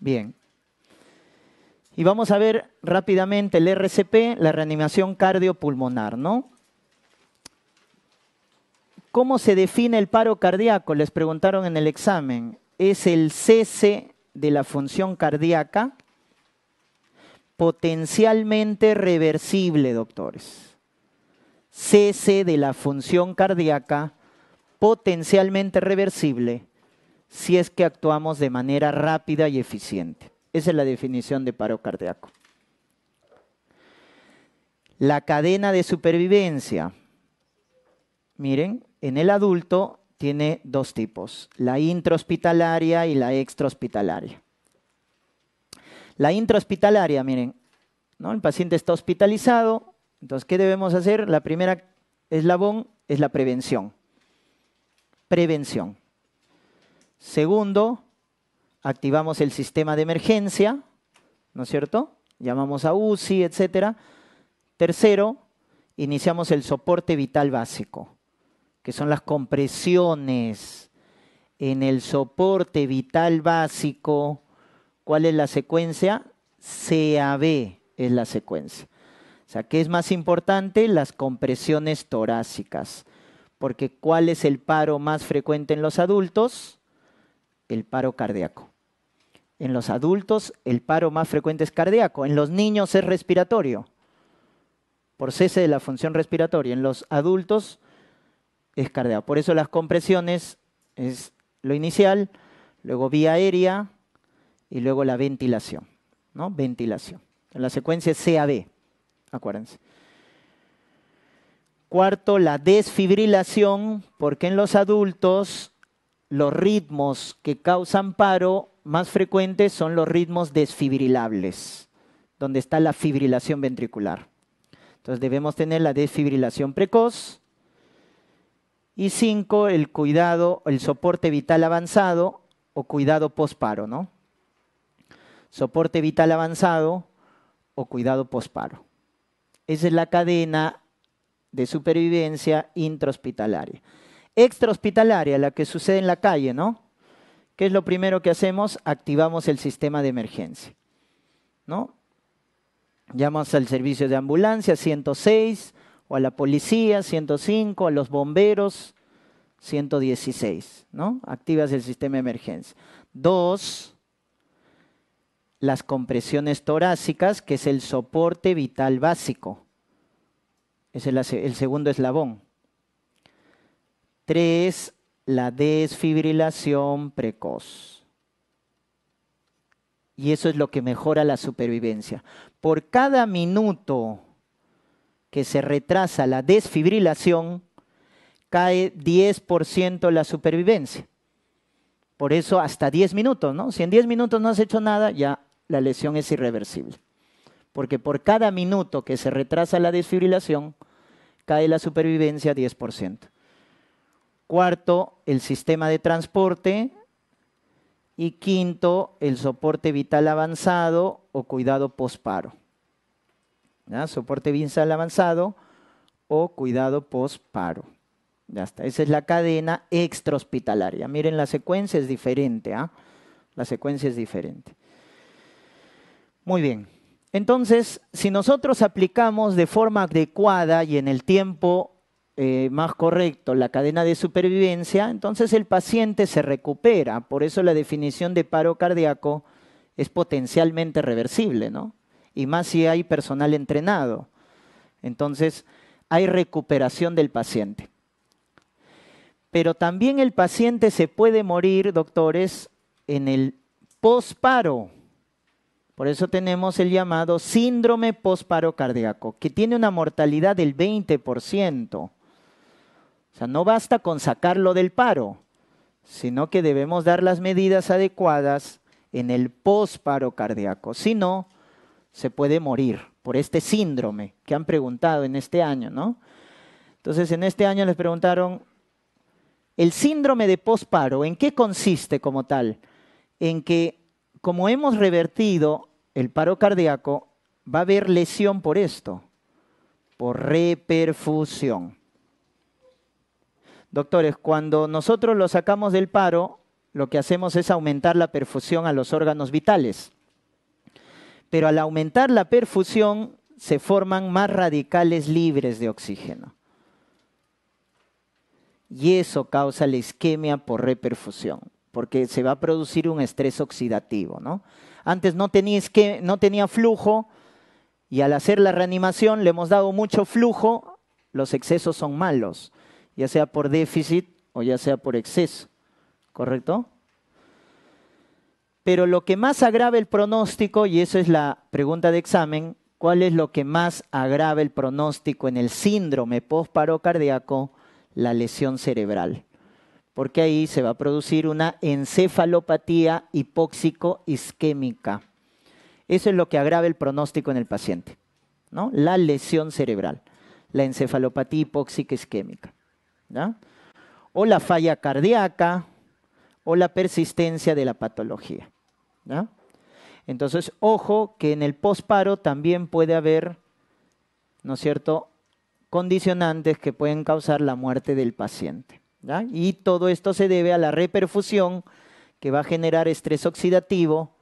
Bien. Y vamos a ver rápidamente el RCP, la reanimación cardiopulmonar, ¿no? ¿Cómo se define el paro cardíaco? Les preguntaron en el examen. Es el cese de la función cardíaca potencialmente reversible, doctores. Cese de la función cardíaca potencialmente reversible si es que actuamos de manera rápida y eficiente. Esa es la definición de paro cardíaco. La cadena de supervivencia. Miren, en el adulto tiene dos tipos, la intrahospitalaria y la extrahospitalaria. La intrahospitalaria, miren, el paciente está hospitalizado, entonces, ¿qué debemos hacer? La primera eslabón es la prevención. Prevención. Segundo, activamos el sistema de emergencia, ¿no es cierto? Llamamos a UCI, etc. Tercero, iniciamos el soporte vital básico, que son las compresiones. En el soporte vital básico, ¿cuál es la secuencia? CAB es la secuencia. O sea, ¿qué es más importante? Las compresiones torácicas. Porque ¿cuál es el paro más frecuente en los adultos? el paro cardíaco. En los adultos el paro más frecuente es cardíaco, en los niños es respiratorio, por cese de la función respiratoria. En los adultos es cardíaco. Por eso las compresiones es lo inicial, luego vía aérea y luego la ventilación. ¿no? Ventilación. La secuencia es CAB, acuérdense. Cuarto, la desfibrilación, porque en los adultos los ritmos que causan paro más frecuentes son los ritmos desfibrilables, donde está la fibrilación ventricular. Entonces debemos tener la desfibrilación precoz. Y cinco, el cuidado, el soporte vital avanzado o cuidado posparo, ¿no? Soporte vital avanzado o cuidado posparo. Esa es la cadena de supervivencia intrahospitalaria extrahospitalaria, la que sucede en la calle, ¿no? ¿Qué es lo primero que hacemos? Activamos el sistema de emergencia, ¿no? Llamamos al servicio de ambulancia 106 o a la policía 105, a los bomberos 116, ¿no? Activas el sistema de emergencia. Dos, las compresiones torácicas, que es el soporte vital básico. Es el segundo eslabón. Tres, la desfibrilación precoz. Y eso es lo que mejora la supervivencia. Por cada minuto que se retrasa la desfibrilación, cae 10% la supervivencia. Por eso hasta 10 minutos, ¿no? Si en 10 minutos no has hecho nada, ya la lesión es irreversible. Porque por cada minuto que se retrasa la desfibrilación, cae la supervivencia 10%. Cuarto, el sistema de transporte. Y quinto, el soporte vital avanzado o cuidado posparo. Soporte vital avanzado o cuidado posparo. Ya está. Esa es la cadena extrahospitalaria. Miren, la secuencia es diferente. ¿ah? La secuencia es diferente. Muy bien. Entonces, si nosotros aplicamos de forma adecuada y en el tiempo eh, más correcto la cadena de supervivencia, entonces el paciente se recupera. Por eso la definición de paro cardíaco es potencialmente reversible, ¿no? Y más si hay personal entrenado. Entonces, hay recuperación del paciente. Pero también el paciente se puede morir, doctores, en el posparo. Por eso tenemos el llamado síndrome posparo cardíaco, que tiene una mortalidad del 20%. O sea, no basta con sacarlo del paro, sino que debemos dar las medidas adecuadas en el posparo cardíaco. Si no, se puede morir por este síndrome que han preguntado en este año, ¿no? Entonces, en este año les preguntaron, el síndrome de posparo, ¿en qué consiste como tal? En que, como hemos revertido el paro cardíaco, va a haber lesión por esto, por reperfusión. Doctores, cuando nosotros lo sacamos del paro, lo que hacemos es aumentar la perfusión a los órganos vitales. Pero al aumentar la perfusión se forman más radicales libres de oxígeno. Y eso causa la isquemia por reperfusión, porque se va a producir un estrés oxidativo. Antes no tenía flujo y al hacer la reanimación le hemos dado mucho flujo, los excesos son malos ya sea por déficit o ya sea por exceso, ¿correcto? Pero lo que más agrava el pronóstico, y eso es la pregunta de examen, ¿cuál es lo que más agrava el pronóstico en el síndrome postparo cardíaco? La lesión cerebral. Porque ahí se va a producir una encefalopatía hipóxico-isquémica. Eso es lo que agrava el pronóstico en el paciente, ¿no? La lesión cerebral, la encefalopatía hipóxico isquémica o la falla cardíaca o la persistencia de la patología. Entonces, ojo que en el posparo también puede haber, ¿no es cierto?, condicionantes que pueden causar la muerte del paciente. Y todo esto se debe a la reperfusión que va a generar estrés oxidativo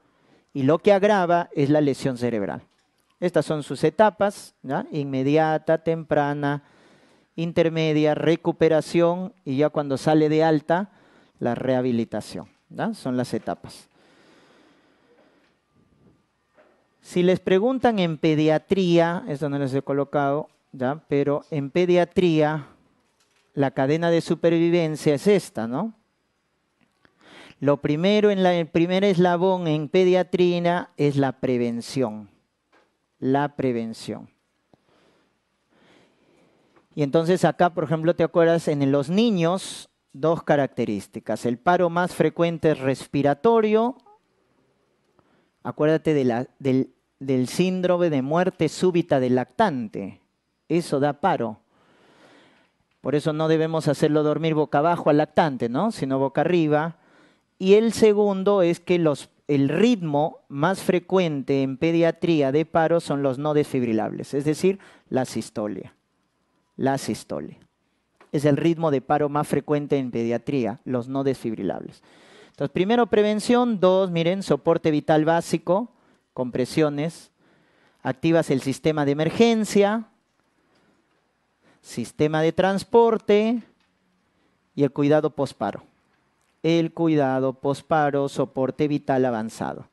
y lo que agrava es la lesión cerebral. Estas son sus etapas, inmediata, temprana, intermedia, recuperación y ya cuando sale de alta, la rehabilitación. Son las etapas. Si les preguntan en pediatría, esto no les he colocado, pero en pediatría la cadena de supervivencia es esta, ¿no? Lo primero en la, el primer eslabón en pediatría es la prevención. La prevención. Y entonces acá, por ejemplo, te acuerdas en los niños dos características. El paro más frecuente es respiratorio. Acuérdate del, síndrome de muerte súbita del lactante. Eso da paro. Por eso no debemos hacerlo dormir boca abajo al lactante, ¿no? Sino boca arriba. Y el segundo es que el ritmo más frecuente en pediatría de paro son los no desfibrilables, es decir, la sistolia la sístole. Es el ritmo de paro más frecuente en pediatría, los no desfibrilables. Entonces, primero prevención, dos, miren, soporte vital básico, compresiones, activas el sistema de emergencia, sistema de transporte y el cuidado posparo. El cuidado posparo, soporte vital avanzado.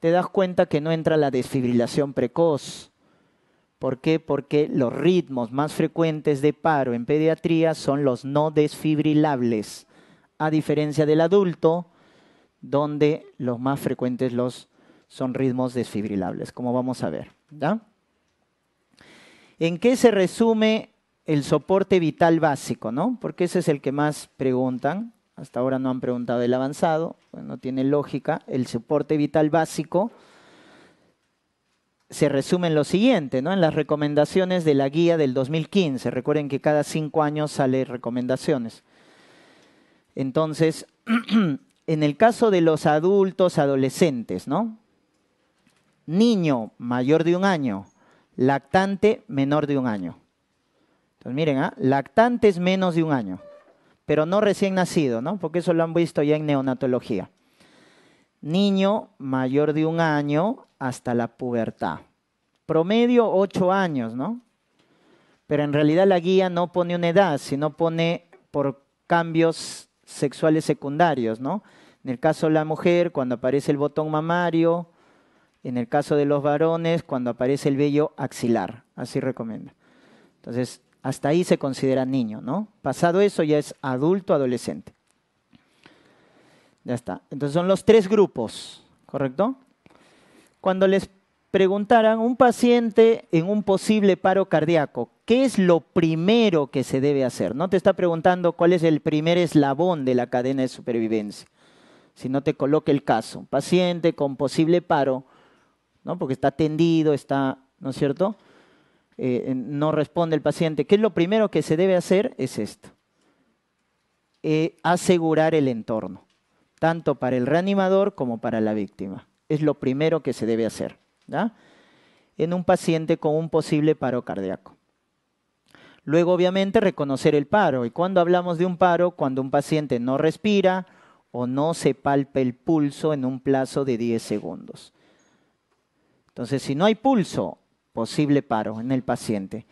Te das cuenta que no entra la desfibrilación precoz, ¿Por qué? Porque los ritmos más frecuentes de paro en pediatría son los no desfibrilables, a diferencia del adulto, donde los más frecuentes son ritmos desfibrilables, como vamos a ver. ¿En qué se resume el soporte vital básico? ¿no? Porque ese es el que más preguntan. Hasta ahora no han preguntado el avanzado, pues no tiene lógica. El soporte vital básico se resume en lo siguiente, ¿no? en las recomendaciones de la guía del 2015. Recuerden que cada cinco años sale recomendaciones. Entonces, en el caso de los adultos, adolescentes, ¿no? Niño mayor de un año, lactante menor de un año. Entonces, miren, ¿ah? lactante lactantes menos de un año, pero no recién nacido, ¿no? Porque eso lo han visto ya en neonatología. Niño mayor de un año, hasta la pubertad. Promedio 8 años, ¿no? Pero en realidad la guía no pone una edad, sino pone por cambios sexuales secundarios, ¿no? En el caso de la mujer, cuando aparece el botón mamario, en el caso de los varones, cuando aparece el vello axilar, así recomiendo Entonces, hasta ahí se considera niño, ¿no? Pasado eso ya es adulto, adolescente. Ya está. Entonces son los tres grupos, ¿correcto? cuando les preguntaran un paciente en un posible paro cardíaco, ¿qué es lo primero que se debe hacer? No te está preguntando cuál es el primer eslabón de la cadena de supervivencia, si no te coloque el caso. Paciente con posible paro, ¿no? porque está tendido, está, ¿no es cierto? Eh, no responde el paciente. ¿Qué es lo primero que se debe hacer? Es esto. Eh, asegurar el entorno, tanto para el reanimador como para la víctima. Es lo primero que se debe hacer en un paciente con un posible paro cardíaco. Luego, obviamente, reconocer el paro. Y cuando hablamos de un paro, cuando un paciente no respira o no se palpa el pulso en un plazo de 10 segundos. Entonces, si no hay pulso, posible paro en el paciente.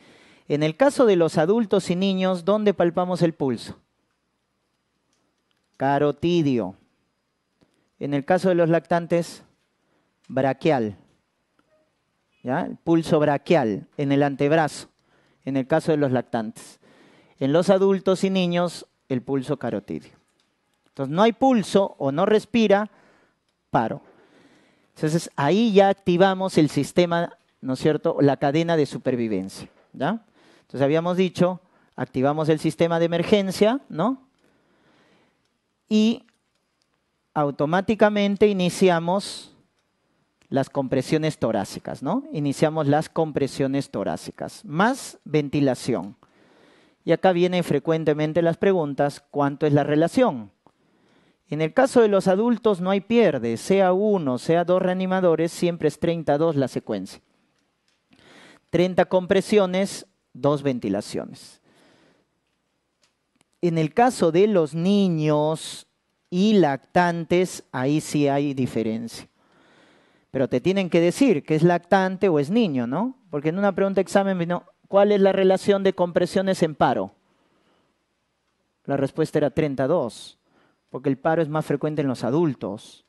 En el caso de los adultos y niños, ¿dónde palpamos el pulso? Carotidio. En el caso de los lactantes, braquial, ¿ya? el pulso braquial en el antebrazo, en el caso de los lactantes. En los adultos y niños, el pulso carotidio. Entonces, no hay pulso o no respira, paro. Entonces, ahí ya activamos el sistema, ¿no es cierto?, la cadena de supervivencia, ¿ya? Entonces, habíamos dicho, activamos el sistema de emergencia, ¿no? Y automáticamente iniciamos las compresiones torácicas, ¿no? Iniciamos las compresiones torácicas, más ventilación. Y acá vienen frecuentemente las preguntas, ¿cuánto es la relación? En el caso de los adultos no hay pierde, sea uno, sea dos reanimadores, siempre es 32 la secuencia. 30 compresiones, dos ventilaciones. En el caso de los niños y lactantes, ahí sí hay diferencia pero te tienen que decir que es lactante o es niño, ¿no? Porque en una pregunta de examen vino, ¿cuál es la relación de compresiones en paro? La respuesta era 32, porque el paro es más frecuente en los adultos.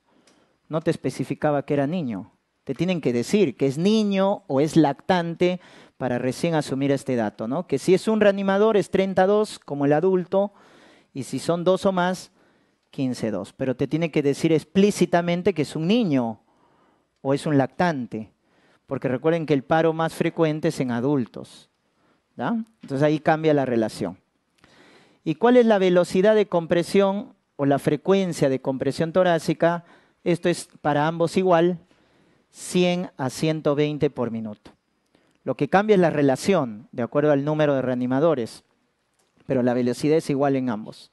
No te especificaba que era niño. Te tienen que decir que es niño o es lactante para recién asumir este dato, ¿no? Que si es un reanimador es 32 como el adulto y si son dos o más, 15-2. Pero te tiene que decir explícitamente que es un niño o es un lactante, porque recuerden que el paro más frecuente es en adultos. Entonces ahí cambia la relación. ¿Y cuál es la velocidad de compresión o la frecuencia de compresión torácica? Esto es para ambos igual, 100 a 120 por minuto. Lo que cambia es la relación, de acuerdo al número de reanimadores, pero la velocidad es igual en ambos.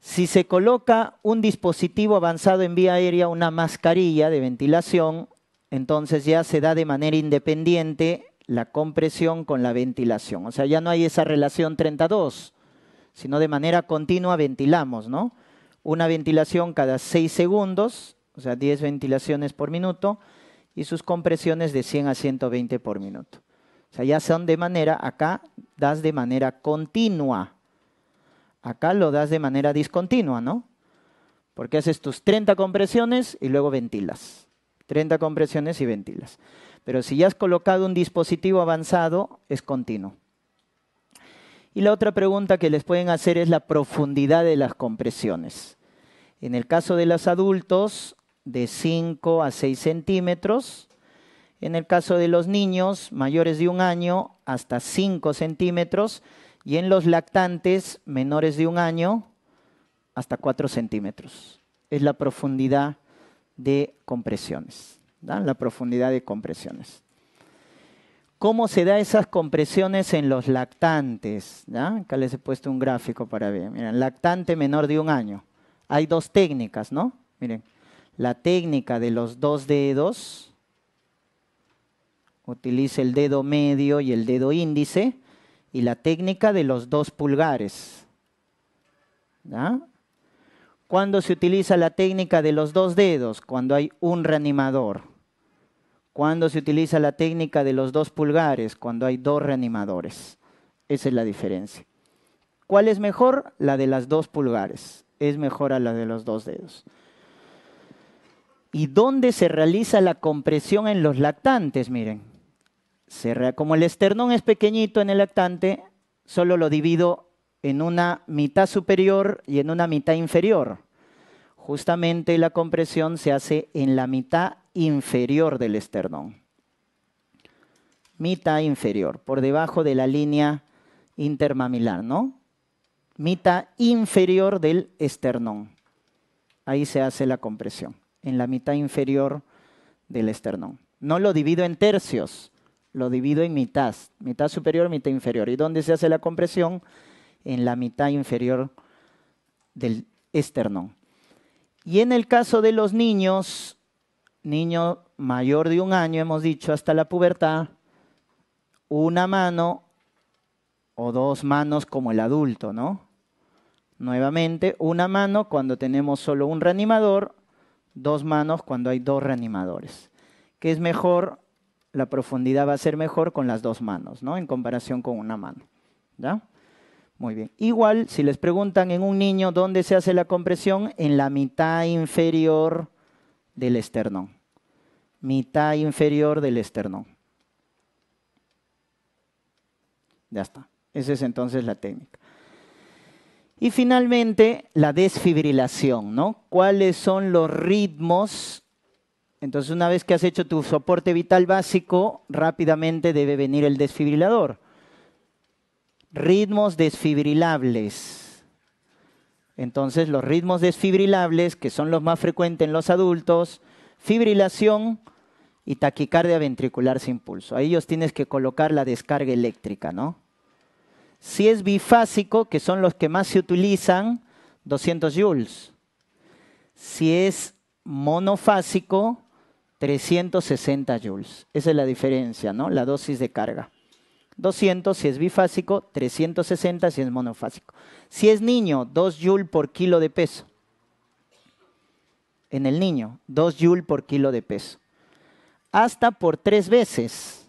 Si se coloca un dispositivo avanzado en vía aérea, una mascarilla de ventilación, entonces ya se da de manera independiente la compresión con la ventilación. O sea, ya no hay esa relación 32, sino de manera continua ventilamos, ¿no? Una ventilación cada 6 segundos, o sea, 10 ventilaciones por minuto, y sus compresiones de 100 a 120 por minuto. O sea, ya son de manera, acá das de manera continua. Acá lo das de manera discontinua, ¿no? Porque haces tus 30 compresiones y luego ventilas. 30 compresiones y ventilas. Pero si ya has colocado un dispositivo avanzado, es continuo. Y la otra pregunta que les pueden hacer es la profundidad de las compresiones. En el caso de los adultos, de 5 a 6 centímetros. En el caso de los niños mayores de un año, hasta 5 centímetros y en los lactantes menores de un año hasta 4 centímetros. Es la profundidad de compresiones. La profundidad de compresiones. ¿Cómo se da esas compresiones en los lactantes? Acá les he puesto un gráfico para ver. Miren, lactante menor de un año. Hay dos técnicas, ¿no? Miren, la técnica de los dos dedos. Utiliza el dedo medio y el dedo índice y la técnica de los dos pulgares. ¿Ya? ¿Cuándo se utiliza la técnica de los dos dedos? Cuando hay un reanimador. ¿Cuándo se utiliza la técnica de los dos pulgares? Cuando hay dos reanimadores. Esa es la diferencia. ¿Cuál es mejor? La de las dos pulgares. Es mejor a la de los dos dedos. ¿Y dónde se realiza la compresión en los lactantes? Miren, como el esternón es pequeñito en el lactante, solo lo divido en una mitad superior y en una mitad inferior. Justamente la compresión se hace en la mitad inferior del esternón. Mitad inferior, por debajo de la línea intermamilar, ¿no? Mitad inferior del esternón. Ahí se hace la compresión, en la mitad inferior del esternón. No lo divido en tercios, lo divido en mitad, mitad superior, mitad inferior. ¿Y dónde se hace la compresión? En la mitad inferior del esternón. Y en el caso de los niños, niño mayor de un año, hemos dicho, hasta la pubertad, una mano o dos manos como el adulto, ¿no? Nuevamente, una mano cuando tenemos solo un reanimador, dos manos cuando hay dos reanimadores. ¿Qué es mejor la profundidad va a ser mejor con las dos manos, ¿no? En comparación con una mano, ¿ya? Muy bien. Igual, si les preguntan en un niño dónde se hace la compresión, en la mitad inferior del esternón. Mitad inferior del esternón. Ya está. Esa es entonces la técnica. Y finalmente, la desfibrilación, ¿no? ¿Cuáles son los ritmos entonces, una vez que has hecho tu soporte vital básico, rápidamente debe venir el desfibrilador. Ritmos desfibrilables. Entonces, los ritmos desfibrilables, que son los más frecuentes en los adultos, fibrilación y taquicardia ventricular sin pulso. A ellos tienes que colocar la descarga eléctrica, ¿no? Si es bifásico, que son los que más se utilizan, 200 joules. Si es monofásico, 360 joules. Esa es la diferencia, ¿no? La dosis de carga. 200 si es bifásico, 360 si es monofásico. Si es niño, 2 joules por kilo de peso. En el niño, 2 joules por kilo de peso. Hasta por tres veces,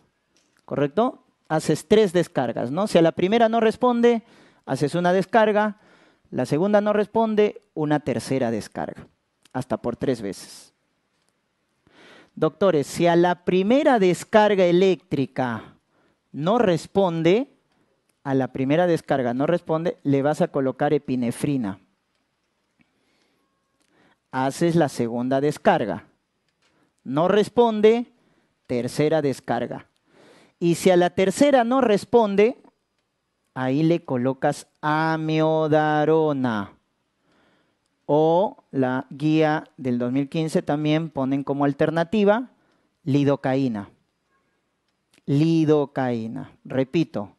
¿correcto? Haces tres descargas, ¿no? Si a la primera no responde, haces una descarga, la segunda no responde, una tercera descarga, hasta por tres veces. Doctores, si a la primera descarga eléctrica no responde, a la primera descarga no responde, le vas a colocar epinefrina. Haces la segunda descarga. No responde, tercera descarga. Y si a la tercera no responde, ahí le colocas amiodarona o la guía del 2015 también ponen como alternativa lidocaína. Lidocaína. Repito,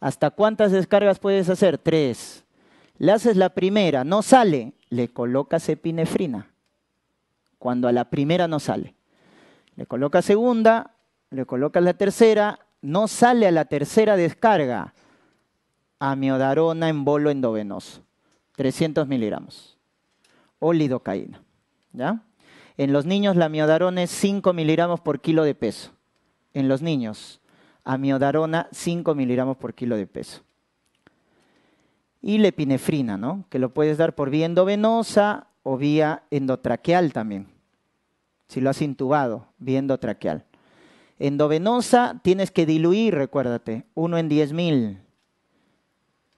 ¿hasta cuántas descargas puedes hacer? Tres. Le haces la primera, no sale, le colocas epinefrina. Cuando a la primera no sale. Le colocas segunda, le colocas la tercera, no sale a la tercera descarga. Amiodarona en bolo endovenoso. 300 miligramos o lidocaína. ¿ya? En los niños, la miodarona es 5 miligramos por kilo de peso. En los niños, amiodarona 5 miligramos por kilo de peso. Y lepinefrina, ¿no? que lo puedes dar por vía endovenosa o vía endotraqueal también. Si lo has intubado, vía endotraqueal. Endovenosa tienes que diluir, recuérdate, 1 en 10.000.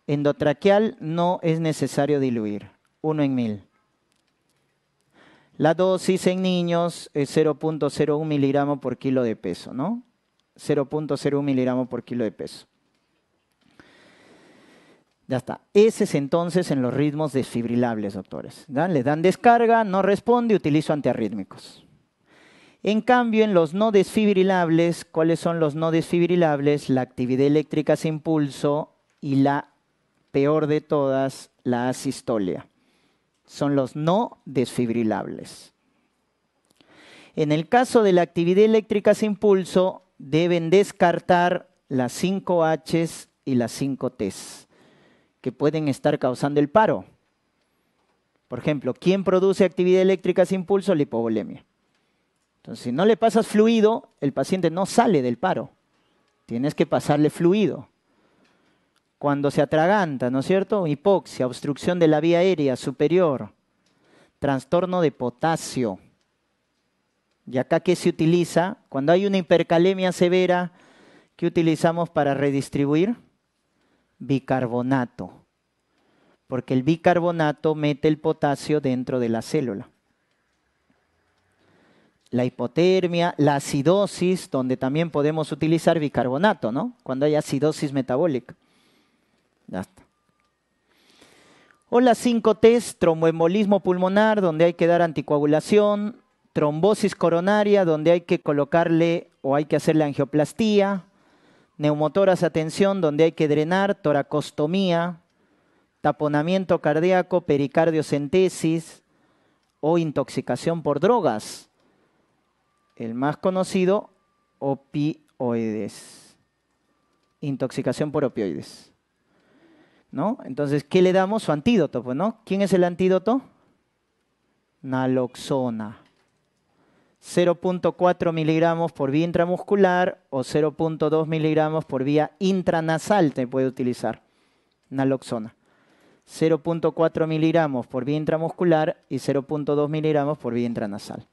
Endotraqueal no es necesario diluir, 1 en 1000. La dosis en niños es 0.01 miligramo por kilo de peso, ¿no? 0.01 miligramo por kilo de peso. Ya está. Ese es entonces en los ritmos desfibrilables, doctores. Le dan descarga, no responde, utilizo antiarrítmicos. En cambio, en los no desfibrilables, ¿cuáles son los no desfibrilables? La actividad eléctrica sin pulso y la peor de todas, la asistolia son los no desfibrilables. En el caso de la actividad eléctrica sin pulso, deben descartar las 5 Hs y las 5 Ts, que pueden estar causando el paro. Por ejemplo, ¿quién produce actividad eléctrica sin pulso? La hipovolemia. Entonces, si no le pasas fluido, el paciente no sale del paro. Tienes que pasarle fluido cuando se atraganta, ¿no es cierto? Hipoxia, obstrucción de la vía aérea superior, trastorno de potasio. ¿Y acá qué se utiliza? Cuando hay una hipercalemia severa, ¿qué utilizamos para redistribuir? Bicarbonato, porque el bicarbonato mete el potasio dentro de la célula. La hipotermia, la acidosis, donde también podemos utilizar bicarbonato, ¿no? Cuando hay acidosis metabólica. Ya está. O las 5Ts, tromboembolismo pulmonar, donde hay que dar anticoagulación, trombosis coronaria, donde hay que colocarle o hay que hacerle angioplastía, neumotoras atención, donde hay que drenar, toracostomía, taponamiento cardíaco, pericardiocentesis o intoxicación por drogas. El más conocido, opioides. Intoxicación por opioides. Entonces, ¿qué le damos? Su antídoto, pues, ¿no? ¿Quién es el antídoto? Naloxona. 0.4 miligramos por vía intramuscular o 0.2 miligramos por vía intranasal te puede utilizar. Naloxona. 0.4 miligramos por vía intramuscular y 0.2 miligramos por vía intranasal.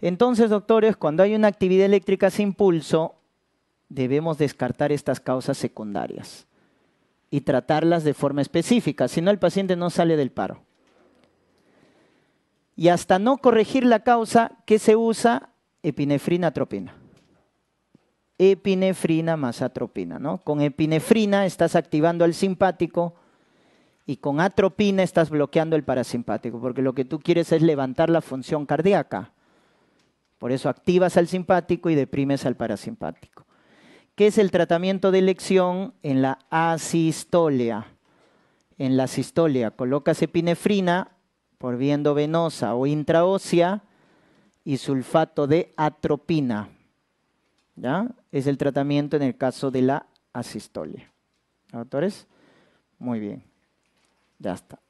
Entonces, doctores, cuando hay una actividad eléctrica sin pulso, debemos descartar estas causas secundarias y tratarlas de forma específica, si no el paciente no sale del paro. Y hasta no corregir la causa, ¿qué se usa? Epinefrina atropina. Epinefrina más atropina, ¿no? Con epinefrina estás activando al simpático y con atropina estás bloqueando el parasimpático, porque lo que tú quieres es levantar la función cardíaca. Por eso activas al simpático y deprimes al parasimpático. ¿Qué es el tratamiento de elección en la asistolia. En la asistolia. colocas epinefrina por vía venosa o intraósea y sulfato de atropina. ¿Ya? Es el tratamiento en el caso de la asistolia. autores? Muy bien. Ya está.